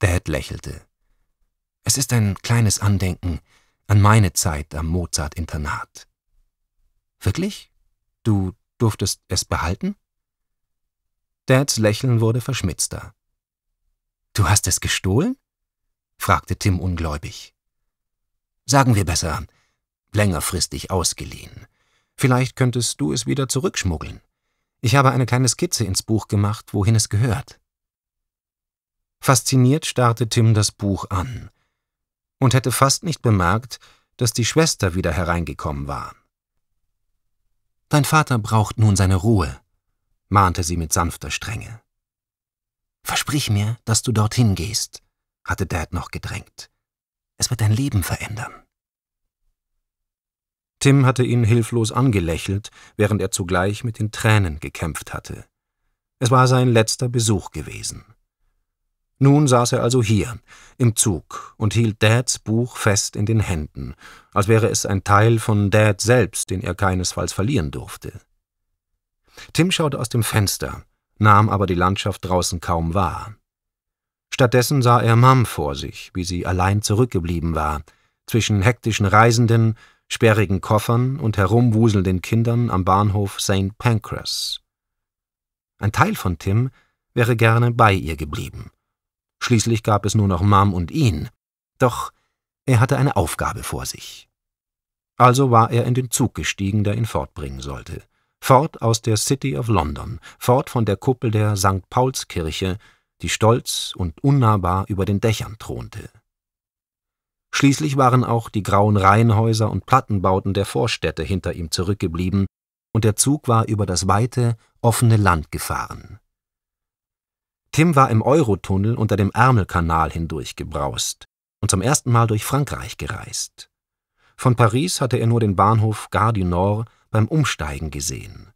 Dad lächelte. Es ist ein kleines Andenken an meine Zeit am Mozart-Internat. Wirklich? Du durftest es behalten? Dads Lächeln wurde verschmitzter. Du hast es gestohlen? fragte Tim ungläubig. Sagen wir besser, längerfristig ausgeliehen. Vielleicht könntest du es wieder zurückschmuggeln. Ich habe eine kleine Skizze ins Buch gemacht, wohin es gehört. Fasziniert starrte Tim das Buch an und hätte fast nicht bemerkt, dass die Schwester wieder hereingekommen war. Dein Vater braucht nun seine Ruhe, mahnte sie mit sanfter Strenge. Versprich mir, dass du dorthin gehst, hatte Dad noch gedrängt. Es wird dein Leben verändern. Tim hatte ihn hilflos angelächelt, während er zugleich mit den Tränen gekämpft hatte. Es war sein letzter Besuch gewesen. Nun saß er also hier, im Zug, und hielt Dads Buch fest in den Händen, als wäre es ein Teil von Dad selbst, den er keinesfalls verlieren durfte. Tim schaute aus dem Fenster, nahm aber die Landschaft draußen kaum wahr. Stattdessen sah er Mom vor sich, wie sie allein zurückgeblieben war, zwischen hektischen Reisenden, sperrigen Koffern und herumwuselnden Kindern am Bahnhof St. Pancras. Ein Teil von Tim wäre gerne bei ihr geblieben Schließlich gab es nur noch Mom und ihn. Doch er hatte eine Aufgabe vor sich. Also war er in den Zug gestiegen, der ihn fortbringen sollte. Fort aus der City of London, fort von der Kuppel der St. Paulskirche, die stolz und unnahbar über den Dächern thronte. Schließlich waren auch die grauen Reihenhäuser und Plattenbauten der Vorstädte hinter ihm zurückgeblieben, und der Zug war über das weite, offene Land gefahren. Tim war im Eurotunnel unter dem Ärmelkanal hindurchgebraust und zum ersten Mal durch Frankreich gereist. Von Paris hatte er nur den Bahnhof Gare du Nord beim Umsteigen gesehen.